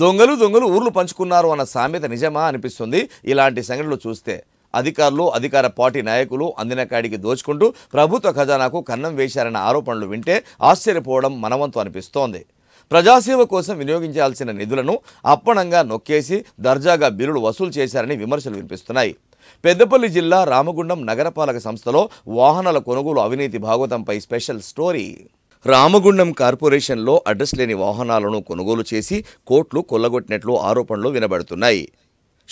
దొంగలు దొంగలు ఊర్లు పంచుకున్నారు అన్న సామెత నిజమా అనిపిస్తుంది ఇలాంటి సంఘటనలు చూస్తే అధికారులు అధికార పార్టీ నాయకులు అందినకాడికి దోచుకుంటూ ప్రభుత్వ ఖజానాకు కన్నం వేశారన్న ఆరోపణలు వింటే ఆశ్చర్యపోవడం మనవంతు అనిపిస్తోంది ప్రజాసేవ కోసం వినియోగించాల్సిన నిధులను అప్పణంగా నొక్కేసి దర్జాగా బిల్లులు వసూలు చేశారని విమర్శలు వినిపిస్తున్నాయి పెద్దపల్లి జిల్లా రామగుండం నగరపాలక సంస్థలో వాహనాల కొనుగోలు అవినీతి భాగవతంపై స్పెషల్ స్టోరీ రామగుండం కార్పొరేషన్లో అడ్రస్ లేని వాహనాలను కొనుగోలు చేసి కోట్లు కొల్లగొట్టినట్లు ఆరోపణలు వినబడుతున్నాయి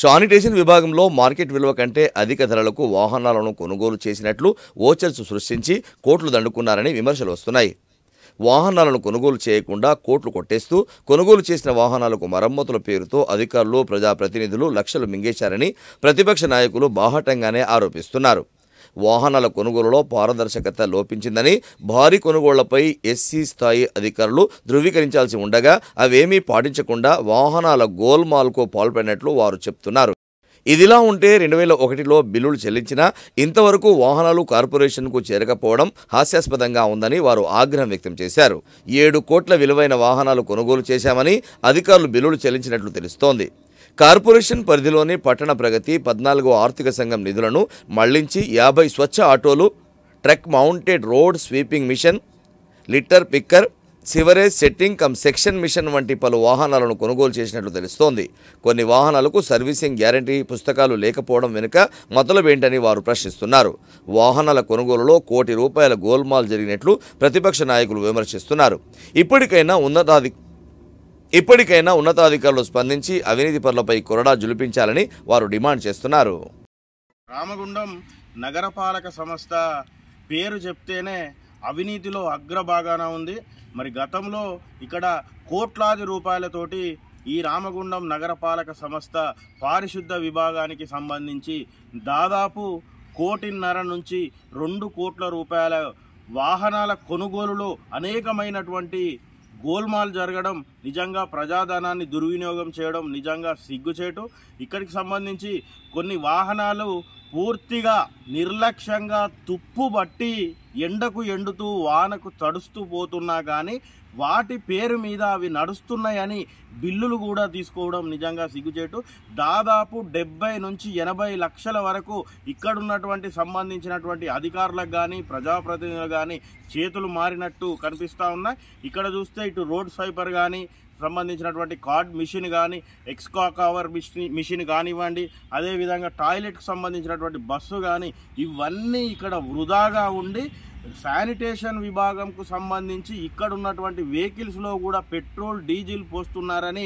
శానిటేషన్ విభాగంలో మార్కెట్ విలువ కంటే అధిక ధరలకు వాహనాలను కొనుగోలు చేసినట్లు ఓచర్స్ సృష్టించి కోట్లు దండుకున్నారని విమర్శలు వస్తున్నాయి వాహనాలను కొనుగోలు చేయకుండా కోట్లు కొట్టేస్తూ కొనుగోలు చేసిన వాహనాలకు మరమ్మతుల పేరుతో అధికారులు ప్రజాప్రతినిధులు లక్షలు మింగేశారని ప్రతిపక్ష నాయకులు బాహటంగానే ఆరోపిస్తున్నారు వాహనాల కొనుగోలులో పారదర్శకత లోపించిందని భారీ కొనుగోళ్లపై ఎస్సీ స్థాయి అధికారులు ధృవీకరించాల్సి ఉండగా అవేమీ పాటించకుండా వాహనాల గోల్మాల్కు పాల్పడినట్లు వారు చెప్తున్నారు ఇదిలా ఉంటే రెండు వేల ఒకటిలో బిల్లులు చెల్లించినా ఇంతవరకు వాహనాలు కార్పొరేషన్కు చేరకపోవడం హాస్యాస్పదంగా ఉందని వారు ఆగ్రహం వ్యక్తం చేశారు ఏడు కోట్ల విలువైన వాహనాలు కొనుగోలు చేశామని అధికారులు బిల్లులు చెల్లించినట్లు తెలుస్తోంది కార్పొరేషన్ పరిధిలోని పట్టణ ప్రగతి పద్నాలుగో ఆర్థిక సంఘం నిధులను మళ్లించి యాభై స్వచ్ఛ ఆటోలు truck mounted road sweeping machine litter picker sewerage jetting cum suction machine వంటి పలు వాహనాలను కొనుగోలు చేసినట్లు తెలుస్తోంది కొన్ని వాహనాలకు సర్వీసింగ్ గ్యారంటీ పుస్తకాలు లేకపోవడం వెనుక మొదలువేంటని వారు ప్రశ్నిస్తున్నారు వాహనాల కొనుగోలులో కోటి రూపాయల గోల్మాల్ జరిగినట్లు ప్రతిపక్ష నాయకులు విమర్శిస్తున్నారు ఇప్పటికైనా ఉన్నతాధి ఇప్పటికైనా ఉన్నతాధికారులు స్పందించి అవినీతి పనులపై కొరడా జులిపించాలని వారు డిమాండ్ చేస్తున్నారు రామగుండం నగరపాలక సంస్థ పేరు చెప్తేనే అవినీతిలో అగ్రభాగాన ఉంది మరి గతంలో ఇక్కడ కోట్లాది రూపాయలతోటి ఈ రామగుండం నగరపాలక సంస్థ పారిశుద్ధ విభాగానికి సంబంధించి దాదాపు కోటిన్నర నుంచి రెండు కోట్ల రూపాయల వాహనాల కొనుగోలులో అనేకమైనటువంటి గోల్మాల్ జరగడం నిజంగా ప్రజాధనాన్ని దుర్వినియోగం చేయడం నిజంగా సిగ్గుచేటు ఇక్కడికి సంబంధించి కొన్ని వాహనాలు పూర్తిగా నిర్లక్ష్యంగా తుప్పు బట్టి ఎండకు ఎండుతూ వానకు తడుస్తూ పోతున్నా కానీ వాటి పేరు మీద అవి నడుస్తున్నాయని బిల్లులు కూడా తీసుకోవడం నిజంగా సిగ్గుచేటు దాదాపు డెబ్బై నుంచి ఎనభై లక్షల వరకు ఇక్కడున్నటువంటి సంబంధించినటువంటి అధికారులకు కానీ ప్రజాప్రతినిధులు కానీ చేతులు మారినట్టు కనిపిస్తూ ఉన్నాయి ఇక్కడ చూస్తే ఇటు రోడ్ స్వైపర్ కానీ సంబంధించినటువంటి కార్డ్ మిషన్ కానీ ఎక్స్కా కవర్ మిషన్ మిషన్ కానివ్వండి అదేవిధంగా టాయిలెట్కి సంబంధించినటువంటి బస్సు కానీ ఇవన్నీ ఇక్కడ వృధాగా ఉండి శానిటేషన్ విభాగంకు సంబంధించి ఇక్కడ ఉన్నటువంటి వెహికల్స్లో కూడా పెట్రోల్ డీజిల్ పోస్తున్నారని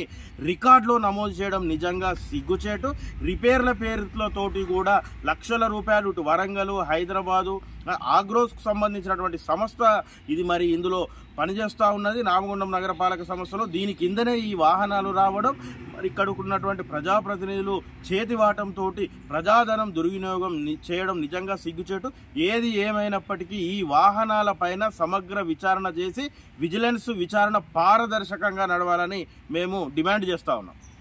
రికార్డులో నమోదు చేయడం నిజంగా సిగ్గుచేటు రిపేర్ల పేరులతోటి కూడా లక్షల రూపాయలు ఇటు వరంగల్ హైదరాబాదు ఆగ్రోస్కు సంబంధించినటువంటి సంస్థ ఇది మరి ఇందులో పనిచేస్తూ ఉన్నది నామగుండం నగరపాలక సంస్థలో దీని కిందనే ఈ వాహనాలు రావడం మరి ఉన్నటువంటి ప్రజాప్రతినిధులు చేతివాటంతో ప్రజాధనం దుర్వినియోగం చేయడం నిజంగా సిగ్గుచేటు ఏది ఏమైనప్పటికీ ఈ వాహనాల పైన సమగ్ర విచారణ చేసి విజిలెన్స్ విచారణ పారదర్శకంగా నడవాలని మేము డిమాండ్ చేస్తూ ఉన్నాం